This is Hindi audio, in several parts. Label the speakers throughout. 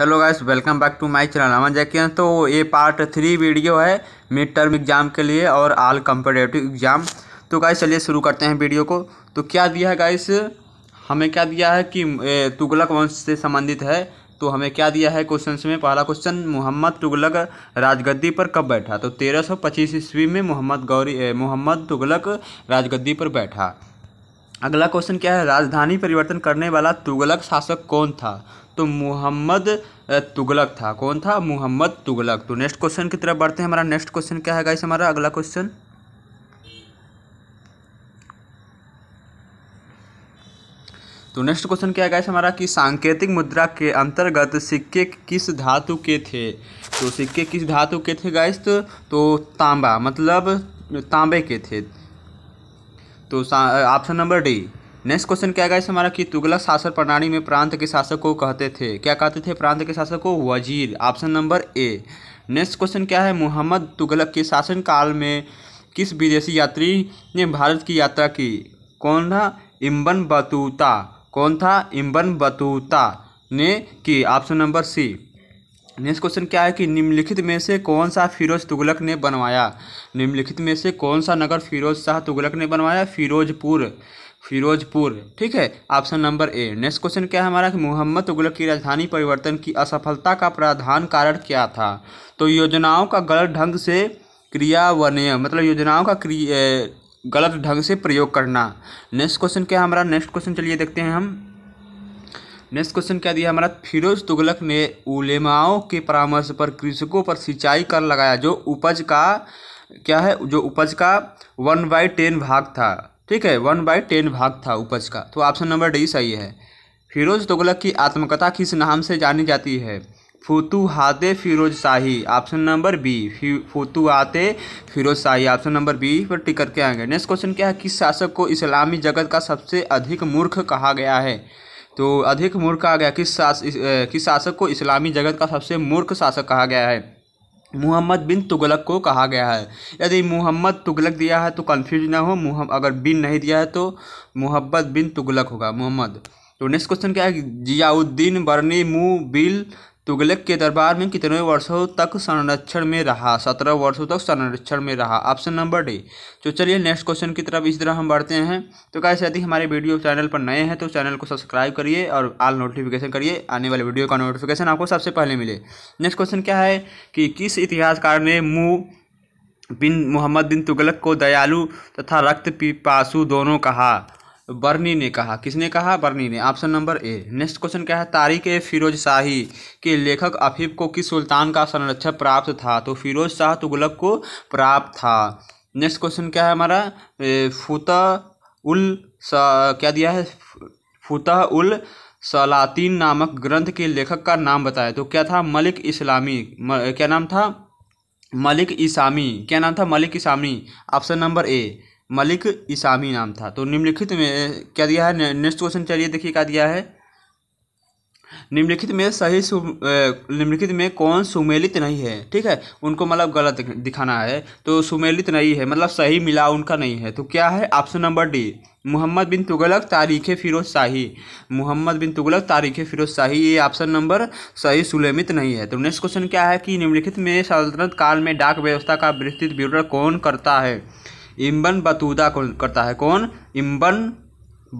Speaker 1: hello guys welcome back to my channel Aman Jack तो ये पार्ट थ्री वीडियो है मिड टर्म एग्ज़ाम के लिए और आल कम्पटेटिव एग्ज़ाम तो गाइस चलिए शुरू करते हैं वीडियो को तो क्या दिया है गाइस हमें क्या दिया है कि तुगलक वंश से संबंधित है तो हमें क्या दिया है क्वेश्चन में पहला क्वेश्चन मोहम्मद तुगलक राजगद्दी पर कब बैठा तो तेरह ईस्वी में मोहम्मद गौरी मोहम्मद तुगलक राजगद्दी पर बैठा अगला क्वेश्चन क्या है राजधानी परिवर्तन करने वाला तुगलक शासक कौन था तो मोहम्मद तुगलक था कौन था मोहम्मद तुगलक तो नेक्स्ट क्वेश्चन की तरफ बढ़ते हैं हमारा नेक्स्ट क्वेश्चन क्या है गाइस हमारा अगला क्वेश्चन तो नेक्स्ट क्वेश्चन क्या है गाइस हमारा कि सांकेतिक मुद्रा के अंतर्गत सिक्के किस धातु के थे तो सिक्के किस धातु के थे गाइस तो, तो तांबा मतलब तांबे के थे तो option number D next question क्या इस हमारा कि तुगलक शासन प्रणाली में प्रांत के शासक को कहते थे क्या कहते थे प्रांत के शासक को वजीर option number A next question क्या है मोहम्मद तुगलक के शासनकाल में किस विदेशी यात्री ने भारत की यात्रा की कौन था इम्बन बतूता कौन था इम्बन बतूता ने की option number C next question क्या है कि निम्नलिखित में से कौन सा फिरोज तुगलक ने बनवाया निम्नलिखित में से कौन सा नगर फिरोज शाह तुगलक ने बनवाया फिरोजपुर फिरोजपुर ठीक है option number A next question क्या है हमारा कि मोहम्मद तुगलक की राजधानी परिवर्तन की असफलता का प्रधान कारण क्या था तो योजनाओं का गलत ढंग से क्रियावनय मतलब योजनाओं का गलत ढंग से प्रयोग करना नेक्स्ट क्वेश्चन क्या हमारा नेक्स्ट क्वेश्चन चलिए देखते हैं हम नेक्स्ट क्वेश्चन क्या दिया हमारा फिरोज तुगलक ने उलेमाओं के परामर्श पर कृषकों पर सिंचाई कर लगाया जो उपज का क्या है जो उपज का वन बाई टेन भाग था ठीक है वन बाई टेन भाग था उपज का तो ऑप्शन नंबर डी सही है फिरोज तुगलक की आत्मकथा किस नाम से जानी जाती है Futuhat Firoz Shahi option number B Futuhat Firoz Shahi option number B पर टिक करके आएंगे नेक्स्ट क्वेश्चन क्या है किस शासक को इस्लामी जगत का सबसे अधिक मूर्ख कहा गया है तो अधिक मूर्ख कहा गया किस शास किस शासक को इस्लामी जगत का सबसे मूर्ख शासक कहा गया है मुहम्मद बिन तुगलक को कहा गया है यदि मुहम्मद तुगलक दिया है तो कन्फ्यूज ना हो मुहम अगर बिन नहीं दिया है तो मोहम्मद बिन तुगलक होगा मोहम्मद तो नेक्स्ट क्वेश्चन क्या है जियाउद्दीन बरनी मु बिल तुगलक के दरबार में कितने वर्षों तक संरक्षण में रहा सत्रह वर्षों तक संरक्षण में रहा ऑप्शन नंबर डी तो चलिए नेक्स्ट क्वेश्चन की तरफ इस तरह हम बढ़ते हैं तो कैसे यदि हमारे वीडियो चैनल पर नए हैं तो चैनल को सब्सक्राइब करिए और आल नोटिफिकेशन करिए आने वाले वीडियो का नोटिफिकेशन आपको सबसे पहले मिले नेक्स्ट क्वेश्चन क्या है कि किस इतिहासकार ने मुँह बिन मोहम्मद बिन तुगलक को दयालु तथा रक्त पिपासु दोनों कहा बर्नी ने कहा किसने कहा बर्नी ने option number A next question क्या है तारिक ए फिरोज शाही के लेखक अफीफ को किस सुल्तान का संरक्षण प्राप्त था तो फिरोज शाह तुगलक को प्राप्त था नेक्स्ट क्वेश्चन क्या है हमारा फुत उल क्या दिया है फुतः उल सलातीन नामक ग्रंथ के लेखक का नाम बताया तो क्या था मलिक इस्लामी म, क्या नाम था मलिक इसामी क्या नाम था Malik Isami option number A Malik Isami नाम था तो निम्नलिखित में क्या दिया है नेक्स्ट क्वेश्चन चलिए देखिए क्या दिया है निम्नलिखित में सही निम्नलिखित में कौन सुमेलित नहीं है ठीक है उनको मतलब गलत दिखाना है तो सुमेलित नहीं है मतलब सही मिला उनका नहीं है तो क्या है option number D Mohammad bin Tughlaq Tarikh Firoz शाही मोहम्मद बिन तुगलक तारीख फिरोज शाही ये ऑप्शन नंबर सही सुलेमित नहीं है तो नेक्स्ट क्वेश्चन क्या है कि निम्नलिखित में सल्तनत काल में डाक व्यवस्था का विस्तृत विवरण कौन करता है इम्बन बतूता करता है कौन इम्बन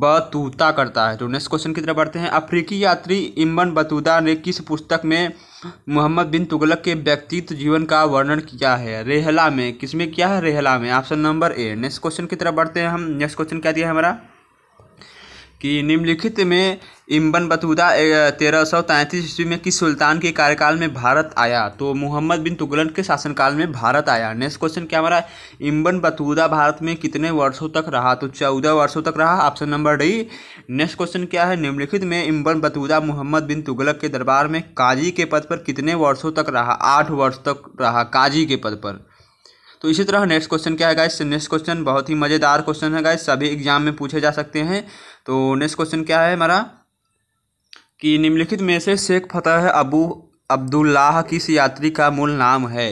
Speaker 1: बतूता करता है तो नेक्स्ट क्वेश्चन की तरफ बढ़ते हैं अफ्रीकी यात्री इम्बन बतूता ने किस पुस्तक में मोहम्मद बिन तुगलक के व्यक्तित्व जीवन का वर्णन किया है रेहला में किसमें क्या है रेहला में option number A next question की तरफ बढ़ते हैं हम नेक्स्ट क्वेश्चन क्या दिया हमारा कि निम्नलिखित में इम्बन बतूदा तेरह सौ तैंतीस ईस्वी में किस सुल्तान के कार्यकाल में भारत आया तो मोहम्मद बिन तुगलन के शासनकाल में भारत आया नेक्स्ट क्वेश्चन क्या हमारा इम्बन बतूदा भारत में कितने वर्षों तक रहा तो चौदह वर्षों तक रहा option number D next question क्या है निम्नलिखित में इम्बन बतूदा मोहम्मद बिन तुगलक के दरबार में काजी के पद पर कितने वर्षों तक रहा आठ वर्ष तक रहा काजी के पद पर तो इसी तरह नेक्स्ट क्वेश्चन क्या है गाइस नेक्स्ट क्वेश्चन बहुत ही मज़ेदार क्वेश्चन है गाइस सभी एग्जाम में पूछे जा सकते हैं तो नेक्स्ट क्वेश्चन क्या है हमारा कि निम्नलिखित में से शेख फतेह अबू अब्दुल्लाह किस यात्री का मूल नाम है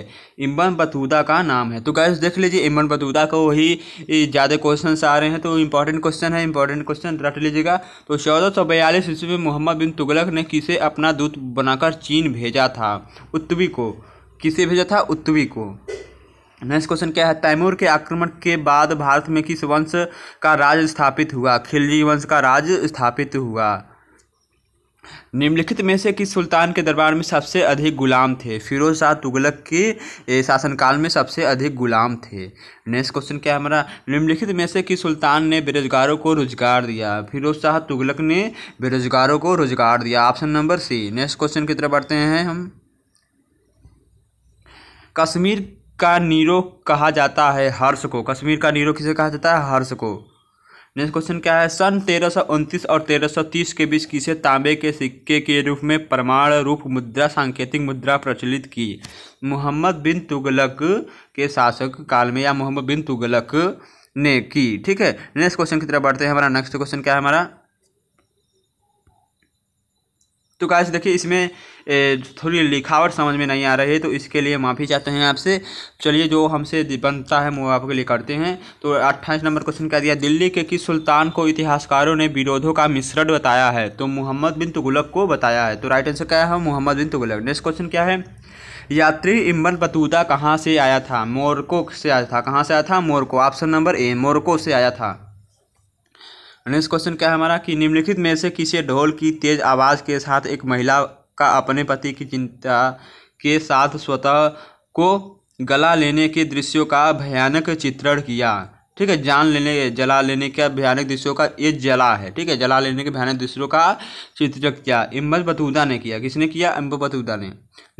Speaker 1: इमन बतूदा का नाम है तो गैस देख लीजिए इमन बतूदा का वही ज़्यादा क्वेश्चन आ रहे हैं तो इंपॉर्टेंट क्वेश्चन है इंपॉर्टेंट क्वेश्चन रट लीजिएगा तो चौदह सौ बयालीस ईस्वी में मोहम्मद बिन तुगलक ने किसे अपना दूत बनाकर चीन भेजा था उत्तवी को किसे भेजा था उत्तवी को नेक्स्ट क्वेश्चन क्या है तैमूर के आक्रमण के बाद भारत में किस वंश का राज स्थापित हुआ खिलजी वंश का राज स्थापित हुआ निम्नलिखित में से किस सुल्तान के दरबार में सबसे अधिक गुलाम थे फिरोज शाह तुगलक के शासनकाल में सबसे अधिक गुलाम थे नेक्स्ट क्वेश्चन क्या है हमारा निम्नलिखित में से किस सुल्तान ने बेरोजगारों को रोजगार दिया फिरोज शाह तुगलक ने बेरोजगारों को रोजगार दिया option number C next question की तरफ बढ़ते हैं हम कश्मीर का नीरो कहा जाता है हर्ष को कश्मीर का नीरो किसे कहा जाता है हर्ष को नेक्स्ट क्वेश्चन क्या है सन उनतीस और तीस के बीच किसे तांबे के सिक्के के रूप में प्रमाण रूप मुद्रा सांकेतिक मुद्रा प्रचलित की मोहम्मद बिन तुगलक के शासक काल में या मोहम्मद बिन तुगलक ने की ठीक है नेक्स्ट क्वेश्चन की तरफ बढ़ते हैं हमारा नेक्स्ट क्वेश्चन क्या है हमारा तो गाइस देखिए इसमें थोड़ी लिखावट समझ में नहीं आ रही है तो इसके लिए माफ़ी चाहते हैं आपसे चलिए जो हमसे बनता है वो आपके लिए करते हैं तो अट्ठाईस नंबर क्वेश्चन कह दिया दिल्ली के किस सुल्तान को इतिहासकारों ने विरोधों का मिश्रण बताया है तो मोहम्मद बिन तुगलक को बताया है तो राइट आंसर क्या है हाँ, मोहम्मद बिन तुगलक नेक्स्ट क्वेश्चन क्या है यात्री इमन बतूदा कहाँ से आया था मोरको से आया था कहाँ से आया था मोरको ऑप्शन नंबर ए मोरको से आया था नेक्स्ट क्वेश्चन क्या है हमारा कि निम्नलिखित में से किसे ढोल की तेज आवाज़ के साथ एक महिला का अपने पति की चिंता के साथ स्वतः को गला लेने के दृश्यों का भयानक चित्रण किया ठीक है जान लेने जला लेने का भयानक दृश्यों का ये जला है ठीक है जला लेने के भयानक दृश्यों का चित्रक किया इम्बल बतूदा ने किया किसने किया अम्बल बतूदा ने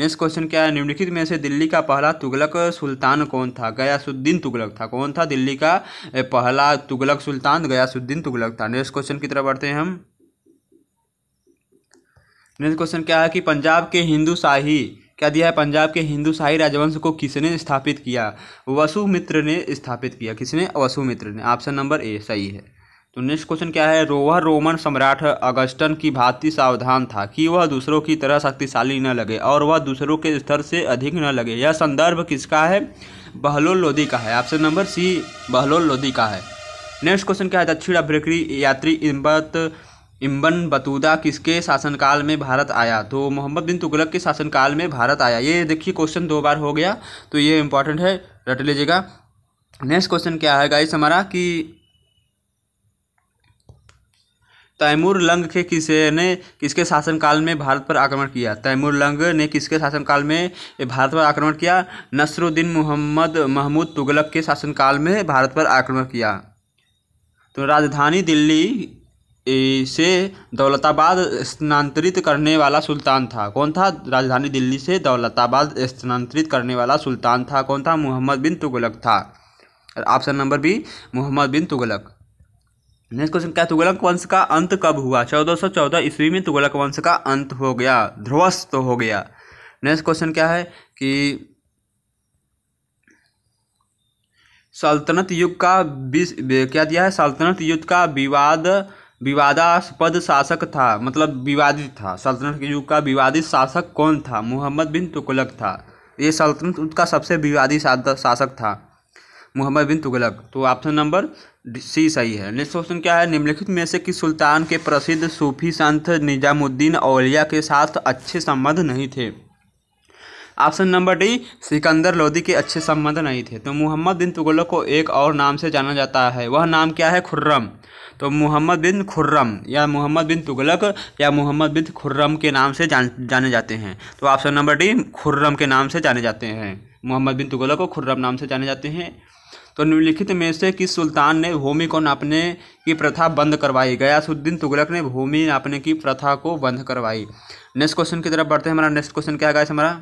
Speaker 1: नेक्स्ट क्वेश्चन क्या है निम्नलिखित में से दिल्ली का पहला तुगलक सुल्तान कौन था गयासुद्दीन तुगलक था कौन था दिल्ली का पहला तुगलक सुल्तान गयासुद्दीन तुगलक था नेक्स्ट क्वेश्चन की तरफ बढ़ते हैं हम नेक्स्ट क्वेश्चन क्या है कि पंजाब के हिंदू शाही क्या दिया है पंजाब के हिंदू शाही राजवंश को किसने स्थापित किया वसुमित्र ने स्थापित किया किसने वसुमित्र ने ऑप्शन नंबर ए सही है तो नेक्स्ट क्वेश्चन क्या है रोवर रोमन सम्राट अगस्टन की भांति सावधान था कि वह दूसरों की तरह शक्तिशाली न लगे और वह दूसरों के स्तर से अधिक न लगे यह संदर्भ किसका है बहलोल लोधी का है option number C Bahlol Lodi का है नेक्स्ट क्वेश्चन क्या है दक्षिण अफ्रीकी यात्री इम्बत इम्बन बतूदा किसके शासनकाल में भारत आया तो मोहम्मद बिन तुगलक के शासनकाल में भारत आया ये देखिए क्वेश्चन दो बार हो गया तो ये इम्पोर्टेंट है रट लीजिएगा नेक्स्ट क्वेश्चन क्या है गाइस हमारा कि तैमूर लंग के किसे ने किसके शासनकाल में भारत पर आक्रमण किया तैमूर लंग ने किसके शासनकाल में भारत पर आक्रमण किया नसरुद्दीन मोहम्मद महमूद तुगलक के शासनकाल में भारत पर आक्रमण किया तो राजधानी दिल्ली इसे दौलताबाद स्थानांतरित करने वाला सुल्तान था कौन था राजधानी दिल्ली से दौलताबाद स्थानांतरित करने वाला सुल्तान था कौन था मोहम्मद बिन तुगलक था option number B Mohammad bin Tughlaq next question क्या तुगलक वंश का अंत कब हुआ चौदह सौ चौदह ईस्वी में तुगलक वंश का अंत हो गया ध्रुवस्त हो गया नेक्स्ट क्वेश्चन क्या है कि सल्तनत युग का बीस क्या दिया है सल्तनत युग का विवाद विवादास्पद शासक था मतलब विवादित था सल्तनत के युग का विवादित शासक कौन था मोहम्मद बिन तुगलक था ये सल्तनत उसका सबसे विवादित शासक था मोहम्मद बिन तुगलक तो ऑप्शन नंबर सी सही है नेक्स्ट क्वेश्चन क्या है निम्नलिखित में से कि सुल्तान के प्रसिद्ध सूफी संत निजामुद्दीन औलिया के साथ अच्छे संबंध नहीं थे option number D Sikandar Lodi के अच्छे संबंध नहीं थे तो मोहम्मद बिन तुगलक को एक और नाम से जाना जाता है वह नाम क्या है खुर्रम तो मोहम्मद बिन खुर्रम या मोहम्मद बिन तुगलक या मोहम्मद बिन खुर्रम के नाम से जान जाने जाते हैं तो ऑप्शन नंबर डी खुर्रम के नाम से जाने जाते हैं मोहम्मद बिन तुगलक को खुर्रम नाम से जाने जाते हैं तो निम्नलिखित में से किस सुल्तान ने भूमि को नापने की प्रथा बंद करवाई गयासुद्दीन तुगलक ने भूमि नापने की प्रथा को बंद करवाई नेक्स्ट क्वेश्चन की तरफ बढ़ते हैं हमारा नेक्स्ट क्वेश्चन क्या है हमारा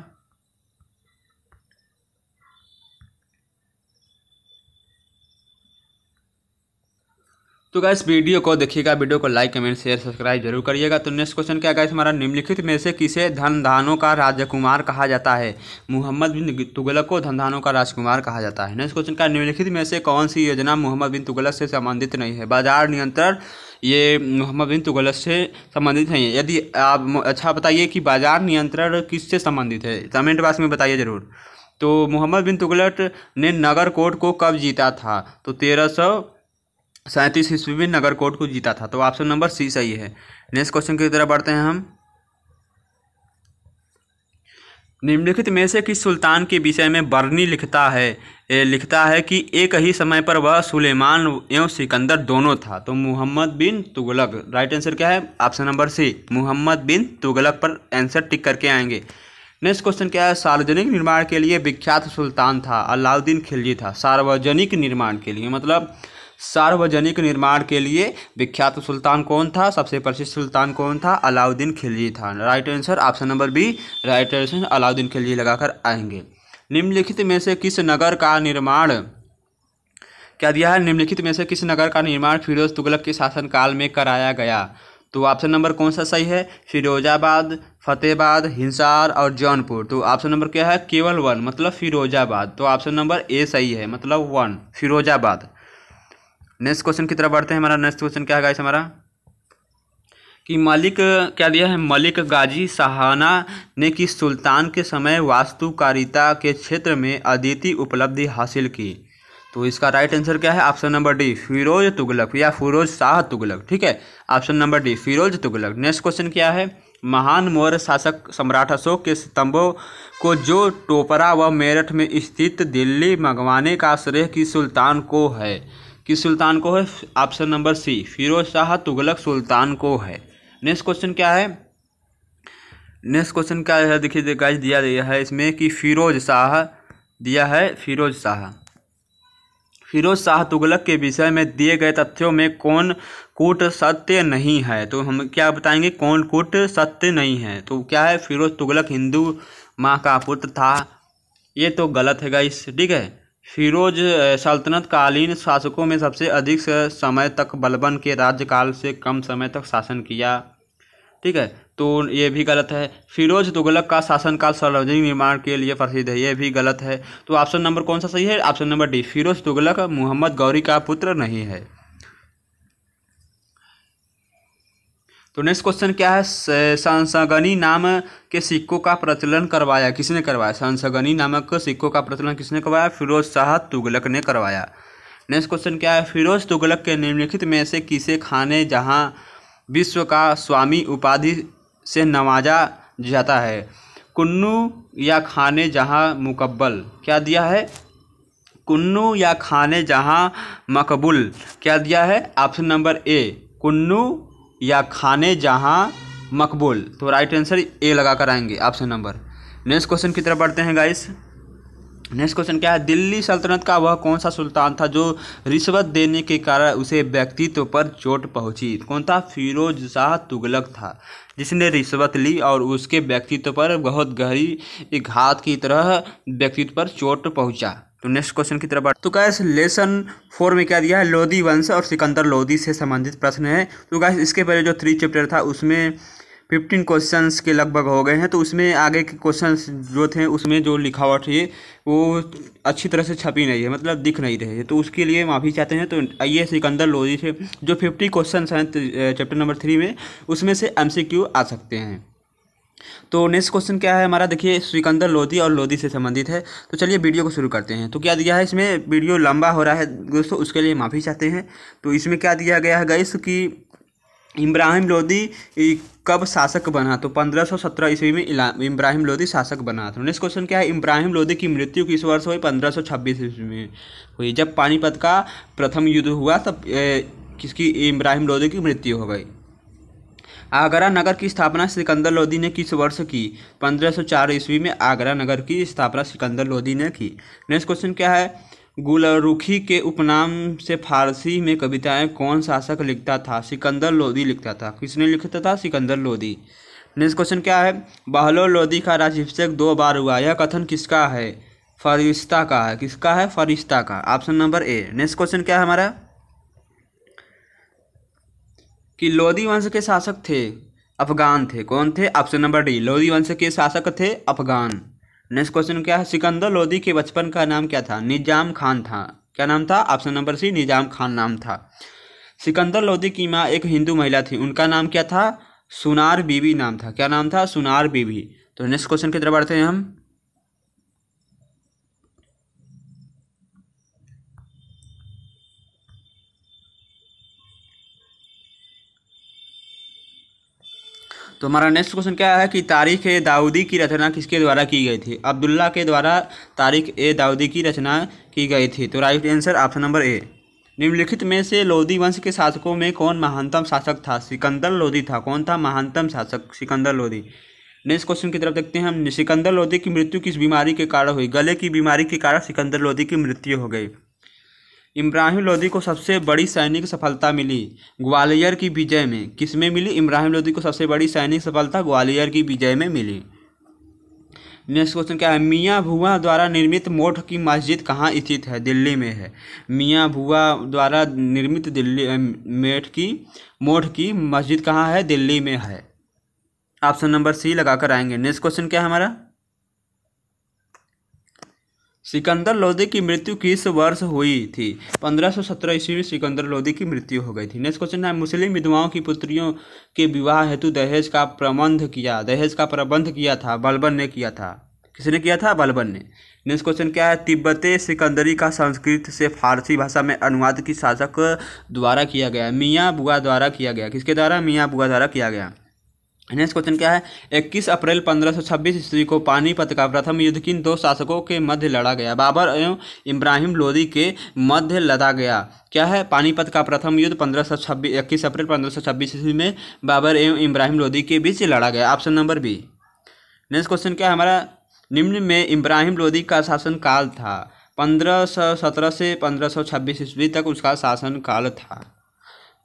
Speaker 1: तो गाइस वीडियो को देखिएगा वीडियो को लाइक कमेंट शेयर सब्सक्राइब जरूर करिएगा तो नेक्स्ट क्वेश्चन क्या गाइस हमारा निम्नलिखित में से किसे धनधानों का राजकुमार कहा जाता है मोहम्मद बिन तुगलक को धनधानों का राजकुमार कहा जाता है नेक्स्ट क्वेश्चन का निम्नलिखित में से कौन सी योजना मोहम्मद बिन तुगलक से संबंधित नहीं है बाजार नियंत्रण ये मोहम्मद बिन तुगलक से संबंधित नहीं है यदि आप अच्छा बताइए कि बाजार नियंत्रण किससे संबंधित है कमेंट बॉक्स में बताइए जरूर तो मोहम्मद बिन तुगलक ने नगर कोट को कब जीता था तो तेरह सैंतीस ईस्वी में नगर कोर्ट को जीता था तो ऑप्शन नंबर सी सही है नेक्स्ट क्वेश्चन की तरह बढ़ते हैं हम निम्नलिखित में से किस सुल्तान के विषय में बर्नी लिखता है ए, लिखता है कि एक ही समय पर वह सुलेमान एवं सिकंदर दोनों था तो मुहम्मद बिन तुगलक राइट आंसर क्या है option number C Muhammad bin Tughlaq पर आंसर टिक करके आएंगे नेक्स्ट क्वेश्चन क्या है सार्वजनिक निर्माण के लिए विख्यात सुल्तान था अलाउद्दीन खिलजी था सार्वजनिक निर्माण के लिए मतलब सार्वजनिक निर्माण के लिए विख्यात सुल्तान कौन था सबसे प्रसिद्ध सुल्तान कौन था अलाउद्दीन खिलजी था right answer option number B right answer Alauddin Khilji लगाकर आएंगे निम्नलिखित में से किस नगर का निर्माण क्या दिया है निम्नलिखित में से किस नगर का निर्माण फिरोज तुगलक के शासनकाल में कराया गया तो ऑप्शन नंबर कौन सा सही है फिरोजाबाद फतेहबाद हिंसार और जौनपुर तो ऑप्शन नंबर क्या है केवल वन मतलब फिरोजाबाद तो ऑप्शन नंबर ए सही है मतलब वन फिरोजाबाद नेक्स्ट क्वेश्चन की तरफ बढ़ते हैं हमारा नेक्स्ट क्वेश्चन क्या है गाइस हमारा कि मलिक क्या दिया है मलिक गाजी सहाना ने कि सुल्तान के समय वास्तुकारिता के क्षेत्र में अदिति उपलब्धि हासिल की तो इसका राइट आंसर क्या है option number D Firoz Tughlaq या फिरोज शाह तुगलक ठीक है option number D Firoz Tughlaq next question क्या है महान मौर्य शासक सम्राट अशोक के स्तंभों को जो टोपरा व मेरठ में स्थित दिल्ली मंगवाने का श्रेय की सुल्तान को है किस सुल्तान को है option number C Firoz Shah Tughlaq सुल्तान को है नेक्स्ट क्वेश्चन क्या है नेक्स्ट क्वेश्चन क्या है देखिए गाइस दिया गया है इसमें कि फिरोज शाह दिया है फिरोज शाह फिरोज शाह तुगलक के विषय में दिए गए तथ्यों में कौन कूट सत्य नहीं है तो हम क्या बताएंगे कौन कूट सत्य नहीं है तो क्या है फिरोज तुगलक हिंदू माँ का पुत्र था ये तो गलत है गाइस ठीक है फिरोज सल्तनत कालीन शासकों में सबसे अधिक समय तक बलबन के राज्यकाल से कम समय तक शासन किया ठीक है तो ये भी गलत है फिरोज तुगलक का शासनकाल सार्वजनिक निर्माण के लिए प्रसिद्ध है ये भी गलत है तो ऑप्शन नंबर कौन सा सही है option number D Firoz Tughlaq Mohammad Ghori का पुत्र नहीं है तो नेक्स्ट क्वेश्चन क्या है संसगनी नाम के सिक्कों का प्रचलन करवाया किसने करवाया संसगनी नामक सिक्कों का प्रचलन किसने करवाया फिरोज शाह तुगलक ने करवाया नेक्स्ट क्वेश्चन क्या है फिरोज तुगलक के निम्नलिखित में से किसे खाने जहाँ विश्व का स्वामी उपाधि से नवाजा जाता है कुन्नू या खाने जहाँ मुकबल क्या दिया है कुन्नू या खाने जहाँ मकबूल क्या दिया है ऑप्शन नंबर ए कुन्नू या खाने जहाँ मकबूल तो राइट आंसर ए लगा कर आएंगे ऑप्शन नंबर नेक्स्ट क्वेश्चन की तरफ बढ़ते हैं गाइस नेक्स्ट क्वेश्चन क्या है दिल्ली सल्तनत का वह कौन सा सुल्तान था जो रिश्वत देने के कारण उसे व्यक्तित्व पर चोट पहुंची कौन था फिरोज शाह तुगलक था जिसने रिश्वत ली और उसके व्यक्तित्व पर बहुत गहरी घात की तरह व्यक्तित्व पर चोट पहुंचा तो नेक्स्ट क्वेश्चन की तरफ बढ़ तो गैस लेसन फोर में क्या दिया है लोधी वंश और सिकंदर लोधी से संबंधित प्रश्न है तो गैस इसके पहले जो थ्री चैप्टर था उसमें फिफ्टीन क्वेश्चंस के लगभग हो गए हैं तो उसमें आगे के क्वेश्चंस जो थे उसमें जो लिखावट है वो अच्छी तरह से छपी नहीं है मतलब दिख नहीं रही है तो उसके लिए माफ़ी चाहते हैं तो आइए सिकंदर लोधी से जो फिफ्टी क्वेश्चन हैं चैप्टर नंबर थ्री में उसमें से एम आ सकते हैं तो नेक्स्ट क्वेश्चन क्या है हमारा देखिए सिकंदर लोधी और लोधी से संबंधित है तो चलिए वीडियो को शुरू करते हैं तो क्या दिया है इसमें वीडियो लंबा हो रहा है दोस्तों उसके लिए माफ़ी चाहते हैं तो इसमें क्या दिया गया है गैस कि इब्राहिम लोधी कब शासक बना तो 1517 ईस्वी में इब्राहिम लोधी शासक बना था नेक्स्ट क्वेश्चन क्या है इब्राहिम लोधी की मृत्यु किस वर्ष हुई 1526 ईस्वी में हुई जब पानीपत का प्रथम युद्ध हुआ तब किसकी इब्राहिम लोधी की मृत्यु हो गई आगरा नगर की स्थापना सिकंदर लोदी ने किस वर्ष की 1504 ईस्वी में आगरा नगर की स्थापना सिकंदर लोदी ने की नेक्स्ट क्वेश्चन क्या है गुलरुखी के उपनाम से फारसी में कविताएं कौन शासक लिखता था सिकंदर लोदी लिखता था किसने लिखता था सिकंदर लोदी नेक्स्ट क्वेश्चन क्या है बहलो लोदी का राजभिषेक दो बार हुआ यह कथन किसका है फरिश्ता का है किसका है फरिश्ता का option number A next question क्या है हमारा कि लोधी वंश के शासक थे अफगान थे कौन थे ऑप्शन नंबर डी लोधी वंश के शासक थे अफगान नेक्स्ट क्वेश्चन क्या है सिकंदर लोधी के बचपन का नाम क्या था निजाम खान था क्या नाम था option number C Nizam Khan नाम था सिकंदर लोधी की माँ एक हिंदू महिला थी उनका नाम क्या था सुनार बीबी नाम था क्या नाम था सुनार बीबी तो नेक्स्ट क्वेश्चन की तरफ बढ़ते हैं हम तो हमारा नेक्स्ट क्वेश्चन क्या है कि तारीख ए दाऊदी की रचना किसके द्वारा की गई थी अब्दुल्ला के द्वारा तारीख ए दाऊदी की रचना की गई थी तो right answer option number A निम्नलिखित में से लोधी वंश के शासकों में कौन महानतम शासक था सिकंदर लोधी था कौन था महानतम शासक सिकंदर लोधी नेक्स्ट क्वेश्चन की तरफ देखते हैं हम सिकंदर लोधी की मृत्यु किस बीमारी के कारण हुई गले की बीमारी के कारण सिकंदर लोधी की मृत्यु हो गई इब्राहिम लोदी को सबसे बड़ी सैनिक सफलता मिली ग्वालियर की विजय में किसमें मिली इब्राहिम लोदी को सबसे बड़ी सैनिक सफलता ग्वालियर की विजय में मिली नेक्स्ट क्वेश्चन क्या है मियाँ भुआ द्वारा निर्मित मोठ की मस्जिद कहाँ स्थित है दिल्ली में है मियाँ भुआ द्वारा निर्मित दिल्ली मेठ की मोठ की मस्जिद कहाँ है दिल्ली में है ऑप्शन नंबर सी लगाकर आएंगे नेक्स्ट क्वेश्चन क्या है हमारा सिकंदर लोदी की मृत्यु किस वर्ष हुई थी 1517 ईस्वी में सिकंदर लोदी की मृत्यु हो गई थी नेक्स्ट क्वेश्चन है मुस्लिम विधवाओं की पुत्रियों के विवाह हेतु दहेज का प्रबंध किया दहेज का प्रबंध किया था बलबन ने किया था किसने किया था बलबन ने नेक्स्ट क्वेश्चन क्या है तिब्बती सिकंदरी का संस्कृत से फारसी भाषा में अनुवाद की शासक द्वारा किया गया मियाँ बुआ द्वारा किया गया किसके द्वारा मियाँ बुआ द्वारा किया गया नेक्स्ट क्वेश्चन क्या है 21 अप्रैल 1526 ईस्वी को पानीपत का प्रथम युद्ध किन दो शासकों के मध्य लड़ा गया बाबर एवं इब्राहिम लोदी के मध्य लड़ा गया क्या है पानीपत का प्रथम युद्ध 1526 21 अप्रैल 1526 ईस्वी में बाबर एवं इब्राहिम लोदी के बीच लड़ा गया option number B next question क्या है हमारा निम्न में इब्राहिम लोदी का शासनकाल था पंद्रह सौ सत्रह से पंद्रह सौ छब्बीस ईस्वी तक उसका शासनकाल था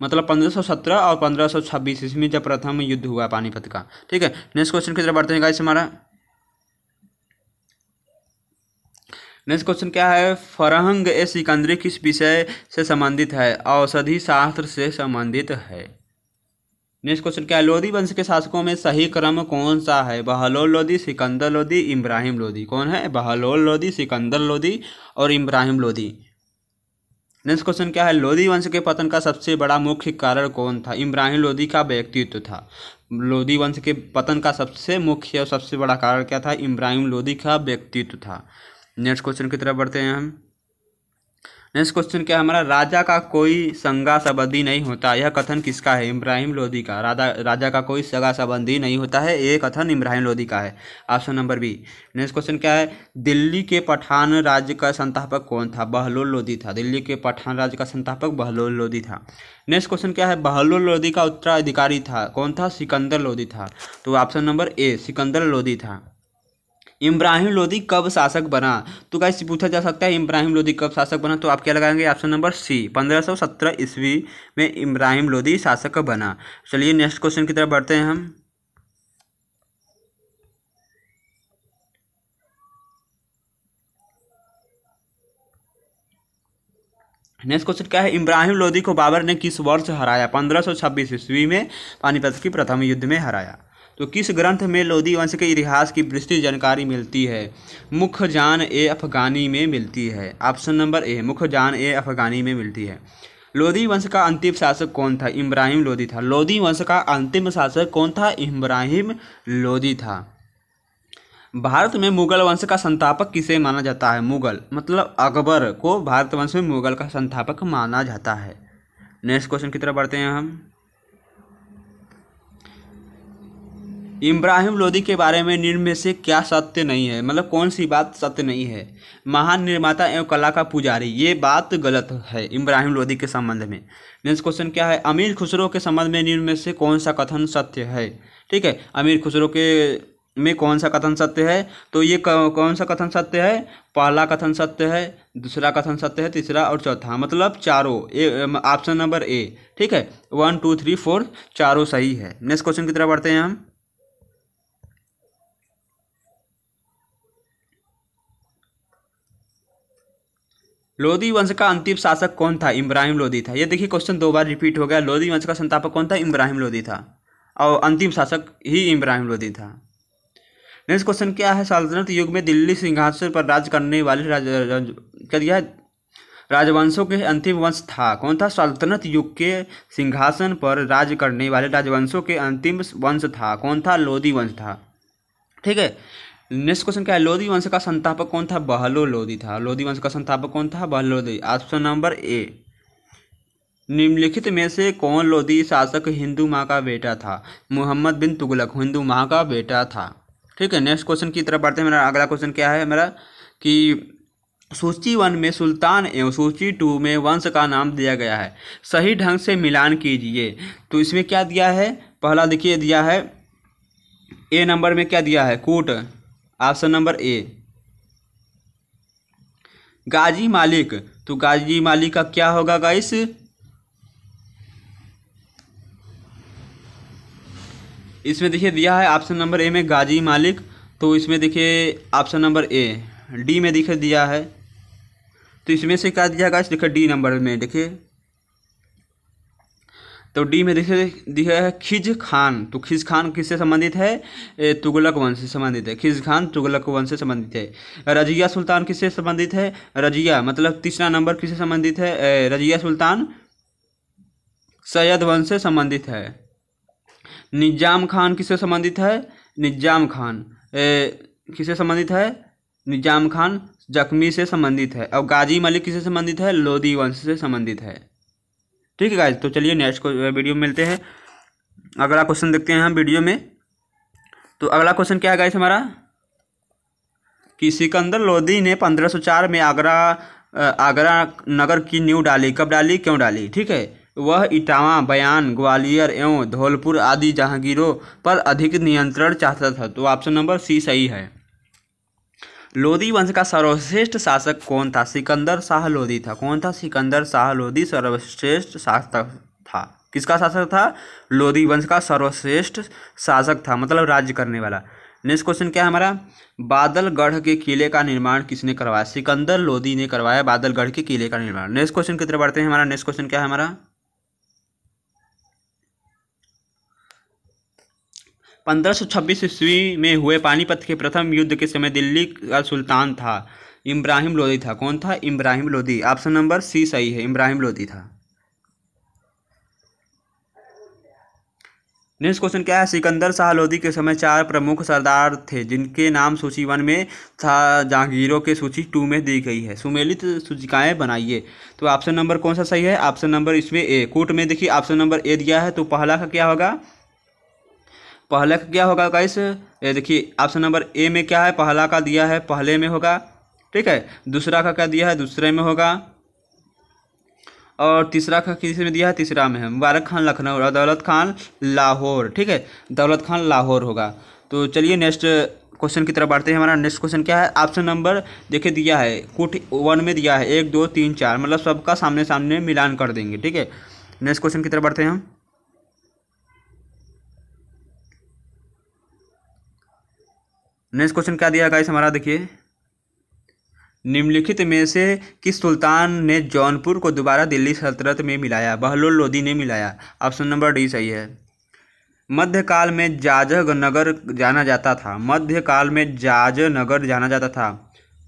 Speaker 1: मतलब 1517 और 1526 इसमें जब प्रथम युद्ध हुआ पानीपत का ठीक है नेक्स्ट क्वेश्चन की तरफ बढ़ते हैं गाइस हमारा नेक्स्ट क्वेश्चन क्या है फरहंग ए सिकंदरी किस विषय से संबंधित है औषधि शास्त्र से संबंधित है नेक्स्ट क्वेश्चन क्या है लोधी वंश के शासकों में सही क्रम कौन सा है बहलोल लोधी सिकंदर लोधी इब्राहिम लोधी कौन है बहलोल लोधी सिकंदर लोधी और इब्राहिम लोधी नेक्स्ट क्वेश्चन क्या है लोधी वंश के पतन का सबसे बड़ा मुख्य कारण कौन था इब्राहिम लोधी का व्यक्तित्व था लोधी वंश के पतन का सबसे मुख्य और सबसे बड़ा कारण क्या था इब्राहिम लोधी का व्यक्तित्व था नेक्स्ट क्वेश्चन की तरफ बढ़ते हैं हम नेक्स्ट क्वेश्चन क्या हमारा राजा का कोई संगा संबंधी नहीं होता यह कथन किसका है इब्राहिम लोधी का राजा राजा का कोई सगा संबंधी नहीं होता है ये कथन इब्राहिम लोधी का है option number B next question क्या है दिल्ली के पठान राज्य का संस्थापक कौन था बहलोल लोधी था दिल्ली के पठान राज्य का संस्थापक बहलोल लोधी था नेक्स्ट क्वेश्चन क्या है बहलोल लोधी का उत्तराधिकारी था कौन था सिकंदर लोधी था तो option number A Sikandar Lodi था इब्राहिम लोदी कब शासक बना तो गाइस पूछा जा सकता है इब्राहिम लोदी कब शासक बना तो आप क्या लगाएंगे ऑप्शन नंबर सी 1517 ईस्वी में इब्राहिम लोदी शासक बना चलिए नेक्स्ट क्वेश्चन की तरफ बढ़ते हैं हम नेक्स्ट क्वेश्चन क्या है इब्राहिम लोदी को बाबर ने किस वर्ष हराया 1526 ईस्वी में पानीपत की प्रथम युद्ध में हराया तो किस ग्रंथ में लोधी वंश के इतिहास की विस्तृत जानकारी मिलती है मुख्य जान ए अफगानी में मिलती है ऑप्शन नंबर ए मुख्य जान ए अफगानी में मिलती है लोधी वंश का अंतिम शासक कौन था इब्राहिम लोधी था लोधी वंश का अंतिम शासक कौन था इब्राहिम लोधी था भारत में मुगल वंश का संस्थापक किसे माना जाता है मुगल मतलब अकबर को भारत वंश में मुगल का संस्थापक माना जाता है नेक्स्ट क्वेश्चन की तरफ बढ़ते हैं हम इब्राहिम लोदी के बारे में निम्न में से क्या सत्य नहीं है मतलब कौन सी बात सत्य नहीं है महान निर्माता एवं कला का पुजारी ये बात गलत है इब्राहिम लोदी के संबंध में नेक्स्ट क्वेश्चन क्या है अमीर खुसरो के संबंध में निम्न में से कौन सा कथन सत्य है ठीक है अमीर खुसरो के में कौन सा कथन सत्य है तो ये कौन सा कथन सत्य है पहला कथन सत्य है दूसरा कथन सत्य है तीसरा और चौथा मतलब चारों ऑप्शन नंबर ए ठीक है वन टू थ्री फोर चारों सही है नेक्स्ट क्वेश्चन की तरफ बढ़ते हैं हम लोधी वंश का अंतिम शासक कौन था इब्राहिम लोधी था ये देखिए क्वेश्चन दो बार रिपीट हो गया लोधी वंश का संस्थापक कौन था इब्राहिम लोधी था और अंतिम शासक ही इब्राहिम लोधी था नेक्स्ट क्वेश्चन क्या है सल्तनत युग में दिल्ली सिंहासन पर राज करने वाले राज, राज, कर दिया राजवंशों के अंतिम वंश था कौन था सल्तनत युग के सिंहासन पर राज करने वाले राजवंशों के अंतिम वंश था कौन था लोधी वंश था ठीक है नेक्स्ट क्वेश्चन क्या है लोधी वंश का संस्थापक कौन था बहलो लोधी था लोधी वंश का संस्थापक कौन था Bahlol Lodi option number A निम्नलिखित में से कौन लोधी शासक हिंदू माँ का बेटा था मोहम्मद बिन तुगलक हिंदू माँ का बेटा था ठीक है नेक्स्ट क्वेश्चन की तरफ बढ़ते हैं मेरा अगला क्वेश्चन क्या है मेरा कि सूची वन में सुल्तान एवं सूची टू में वंश का नाम दिया गया है सही ढंग से मिलान कीजिए तो इसमें क्या दिया है पहला देखिए दिया है ए नंबर में क्या दिया है कूट ऑप्शन नंबर ए गाजी मालिक तो गाजी मालिक का क्या होगा गाइस इसमें देखिए दिया है ऑप्शन नंबर ए में गाजी मालिक तो इसमें देखिए ऑप्शन नंबर ए डी में देखिए दिया है तो इसमें से क्या दिया गाइस देखिए डी नंबर में देखिए तो डी में देखिए दिखा है खिज खान तो खिज खान किससे संबंधित है तुगलक वंश से संबंधित है खिज खान तुगलक वंश से संबंधित है रजिया सुल्तान किससे संबंधित है रजिया मतलब तीसरा नंबर किससे संबंधित है रजिया सुल्तान सैयद वंश से संबंधित है निजाम खान किससे संबंधित है निजाम खान किससे संबंधित है निजाम खान जख्मी से संबंधित है और गाजी मलिक किससे संबंधित है लोधी वंश से संबंधित है ठीक है गाइज तो चलिए नेक्स्ट वीडियो में मिलते हैं अगला क्वेश्चन देखते हैं हम वीडियो में तो अगला क्वेश्चन क्या है गाइस हमारा कि सिकंदर लोधी ने 1504 में आगरा आगरा नगर की नींव डाली कब डाली क्यों डाली ठीक है वह इटावा बयान ग्वालियर एवं धौलपुर आदि जहांगीरों पर अधिक नियंत्रण चाहता था तो ऑप्शन नंबर सी सही है लोधी वंश का सर्वश्रेष्ठ शासक कौन था सिकंदर शाह लोधी था कौन था सिकंदर शाह लोधी सर्वश्रेष्ठ शासक था किसका शासक था लोधी वंश का सर्वश्रेष्ठ शासक था मतलब राज्य करने वाला नेक्स्ट क्वेश्चन क्या है हमारा बादलगढ़ के किले का निर्माण किसने करवाया सिकंदर लोधी ने करवाया बादलगढ़ के किले का निर्माण नेक्स्ट क्वेश्चन की तरफ बढ़ते हैं हमारा नेक्स्ट क्वेश्चन क्या है हमारा पंद्रह ईस्वी में हुए पानीपत के प्रथम युद्ध के समय दिल्ली का सुल्तान था इब्राहिम लोदी था कौन था Ibrahim Lodi option number C सही है इब्राहिम लोदी था नेक्स्ट क्वेश्चन क्या है सिकंदर शाह लोधी के समय चार प्रमुख सरदार थे जिनके नाम सूची वन में था जहांगीरों के सूची टू में दी गई है सुमेलित सूचिकाएं बनाइए तो ऑप्शन नंबर कौन सा सही है ऑप्शन नंबर इसमें ए कूट में देखिए ऑप्शन नंबर ए दिया है तो पहला का क्या होगा पहले का क्या होगा गाइस ये देखिए ऑप्शन नंबर ए में क्या है पहला का दिया है पहले में होगा ठीक है दूसरा का क्या दिया है दूसरे में होगा और तीसरा का किस में दिया है तीसरा में है मुबारक खान लखनऊ और दौलत खान लाहौर ठीक है दौलत खान लाहौर होगा तो चलिए नेक्स्ट क्वेश्चन की तरफ बढ़ते हैं हमारा नेक्स्ट क्वेश्चन क्या है ऑप्शन नंबर देखिए दिया है कुट वन में दिया है एक दो तीन चार मतलब सबका सामने सामने मिलान कर देंगे ठीक है नेक्स्ट क्वेश्चन की तरफ बढ़ते हैं हम नेक्स्ट क्वेश्चन क्या दिया गाइस हमारा देखिए निम्नलिखित में से किस सुल्तान ने जौनपुर को दोबारा दिल्ली सल्तनत में मिलाया बहलोल लोधी ने मिलाया ऑप्शन नंबर डी सही है मध्यकाल में जाजग नगर जाना जाता था मध्यकाल में जाज नगर जाना जाता था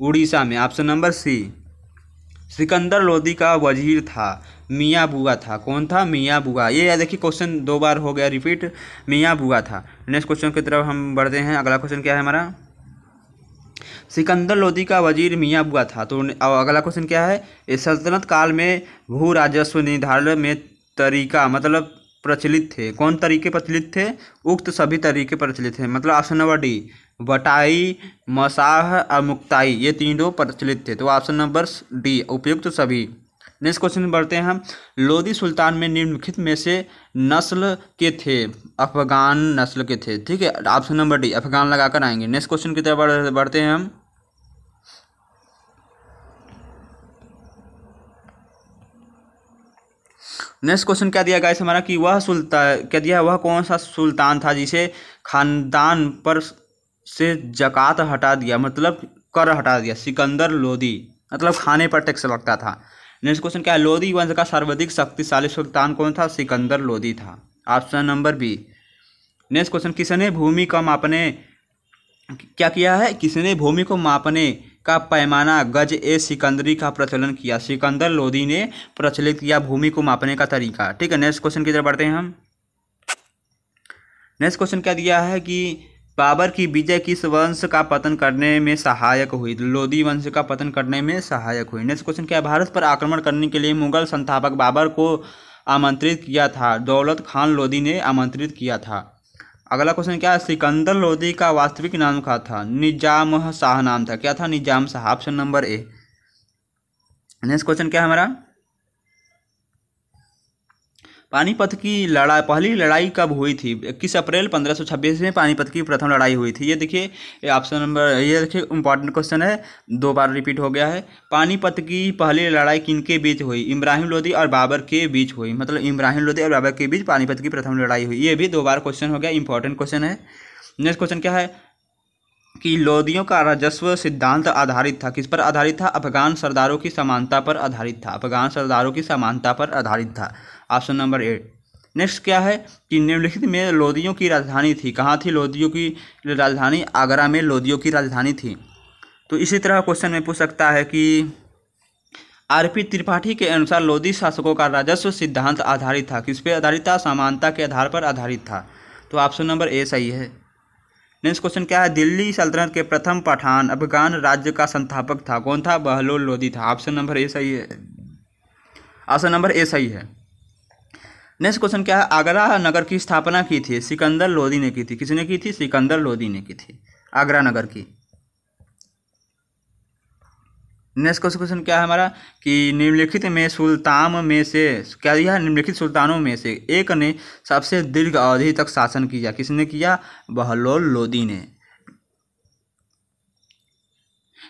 Speaker 1: उड़ीसा में option number C Sikandar Lodi का वजीर था मियाँ बुआ था कौन था मियाँ बुआ ये देखिए क्वेश्चन दो बार हो गया रिपीट मियाँ बुआ था नेक्स्ट क्वेश्चन की तरफ हम बढ़ते हैं अगला क्वेश्चन क्या है हमारा सिकंदर लोधी का वजीर मियाँ बुआ था तो अगला क्वेश्चन क्या है सल्तनत काल में भू राजस्व निर्धारण में तरीका मतलब प्रचलित थे कौन तरीके प्रचलित थे उक्त सभी तरीके प्रचलित थे मतलब ऑप्शन नंबर डी बटाई मसाह और मुक्ताई ये तीनों प्रचलित थे तो ऑप्शन नंबर डी उपयुक्त सभी नेक्स्ट क्वेश्चन में बढ़ते हैं हम लोदी सुल्तान में निम्नलिखित में से नस्ल के थे अफगान नस्ल के थे ठीक है ऑप्शन नंबर डी अफगान लगाकर आएंगे नेक्स्ट क्वेश्चन की तरफ बढ़ते हैं हम नेक्स्ट क्वेश्चन क्या दिया गाइस हमारा कि वह सुल्तान क्या दिया वह कौन सा सुल्तान था जिसे खानदान पर से जकात हटा दिया मतलब कर हटा दिया सिकंदर लोदी मतलब खाने पर टैक्स लगता था नेक्स्ट क्वेश्चन क्या है लोधी वंश का सर्वाधिक शक्तिशाली सुल्तान कौन था सिकंदर लोधी था option number B next question किसने भूमि का मापने क्या किया है किसने भूमि को मापने का पैमाना गज ए सिकंदरी का प्रचलन किया सिकंदर लोधी ने प्रचलित किया भूमि को मापने का तरीका ठीक है नेक्स्ट क्वेश्चन की तरफ बढ़ते हैं हम नेक्स्ट क्वेश्चन क्या दिया है कि बाबर की विजय किस वंश का पतन करने में सहायक हुई लोधी वंश का पतन करने में सहायक हुई नेक्स्ट क्वेश्चन क्या है भारत पर आक्रमण करने के लिए मुगल संस्थापक बाबर को आमंत्रित किया था दौलत खान लोधी ने आमंत्रित किया था अगला क्वेश्चन क्या सिकंदर लोधी का वास्तविक नाम क्या था निजाम शाह नाम था क्या था Nizam Shah option number A next question क्या है हमारा पानीपत की लड़ाई पहली लड़ाई कब हुई थी इक्कीस अप्रैल 1526 में पानीपत की प्रथम लड़ाई हुई थी ये देखिए ऑप्शन नंबर ये देखिए इंपॉर्टेंट क्वेश्चन है दो बार रिपीट हो गया है पानीपत की पहली लड़ाई किन के बीच हुई इब्राहिम लोधी और बाबर के बीच हुई मतलब इब्राहिम लोधी और बाबर के बीच पानीपत की प्रथम लड़ाई हुई ये भी दो बार क्वेश्चन हो गया इंपॉर्टेंट क्वेश्चन है नेक्स्ट क्वेश्चन क्या है कि लोधियों का राजस्व सिद्धांत आधारित था किस पर आधारित था अफगान सरदारों की समानता पर आधारित था अफगान सरदारों की समानता पर आधारित था ऑप्शन नंबर एट नेक्स्ट क्या है कि निम्नलिखित में लोदियों की राजधानी थी कहाँ थी लोदियों की राजधानी आगरा में लोदियों की राजधानी थी तो इसी तरह क्वेश्चन में पूछ सकता है कि आर पी त्रिपाठी के अनुसार लोधी शासकों का राजस्व सिद्धांत आधारित था किस पर आधारित था समानता के आधार पर आधारित था तो ऑप्शन नंबर ए सही है नेक्स्ट क्वेश्चन क्या है दिल्ली सल्तनत के प्रथम पठान अफगान राज्य का संस्थापक था कौन था बहलोल लोधी था ऑप्शन नंबर ए सही है ऑप्शन नंबर ए सही है नेक्स्ट क्वेश्चन क्या है आगरा नगर की स्थापना की थी सिकंदर लोधी ने की थी किसने की थी सिकंदर लोधी ने की थी आगरा नगर की नेक्स्ट क्वेश्चन क्वेश्चन क्या है हमारा कि निम्नलिखित में सुल्तान में से क्या दिया निम्नलिखित सुल्तानों में से एक ने सबसे दीर्घ अवधि तक शासन किया किसने किया बहलोल लोधी ने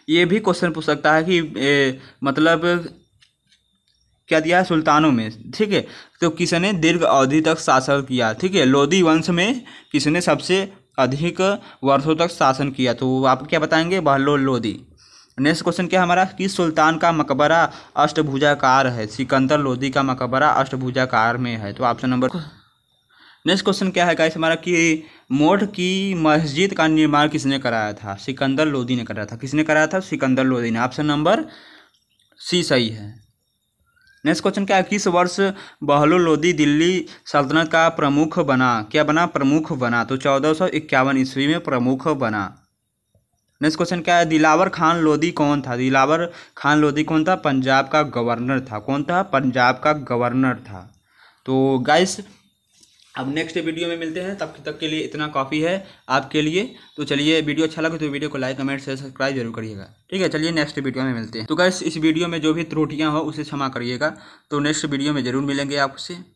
Speaker 1: ये भी क्वेश्चन पूछ सकता है कि ए, मतलब क्या दिया है सुल्तानों में ठीक है तो किसने दीर्घ अवधि तक शासन किया ठीक है लोधी वंश में किसने सबसे अधिक वर्षों तक शासन किया तो आप क्या बताएंगे बहलोल लोधी नेक्स्ट क्वेश्चन क्या हमारा कि सुल्तान का मकबरा अष्टभुजाकार है सिकंदर लोधी का मकबरा अष्टभुजाकार में है तो ऑप्शन नंबर नेक्स्ट क्वेश्चन क्या है गाइस हमारा कि मोट की मस्जिद का निर्माण किसने कराया था सिकंदर लोधी ने कराया था किसने कराया था सिकंदर लोधी ने ऑप्शन नंबर सी सही है नेक्स्ट क्वेश्चन क्या है किस वर्ष बहलो लोधी दिल्ली सल्तनत का प्रमुख बना क्या बना प्रमुख बना तो चौदह सौ इक्यावन ईस्वी में प्रमुख बना नेक्स्ट क्वेश्चन क्या है दिलावर खान लोधी कौन था दिलावर खान लोधी कौन था पंजाब का गवर्नर था कौन था पंजाब का गवर्नर था तो गाइस अब नेक्स्ट वीडियो में मिलते हैं तब तक के लिए इतना काफ़ी है आपके लिए तो चलिए वीडियो अच्छा लगे तो वीडियो को लाइक कमेंट शेयर सब्सक्राइब जरूर करिएगा ठीक है चलिए नेक्स्ट वीडियो में मिलते हैं तो गैस इस वीडियो में जो भी त्रुटियाँ हो उसे क्षमा करिएगा तो नेक्स्ट वीडियो में ज़रूर मिलेंगे आपसे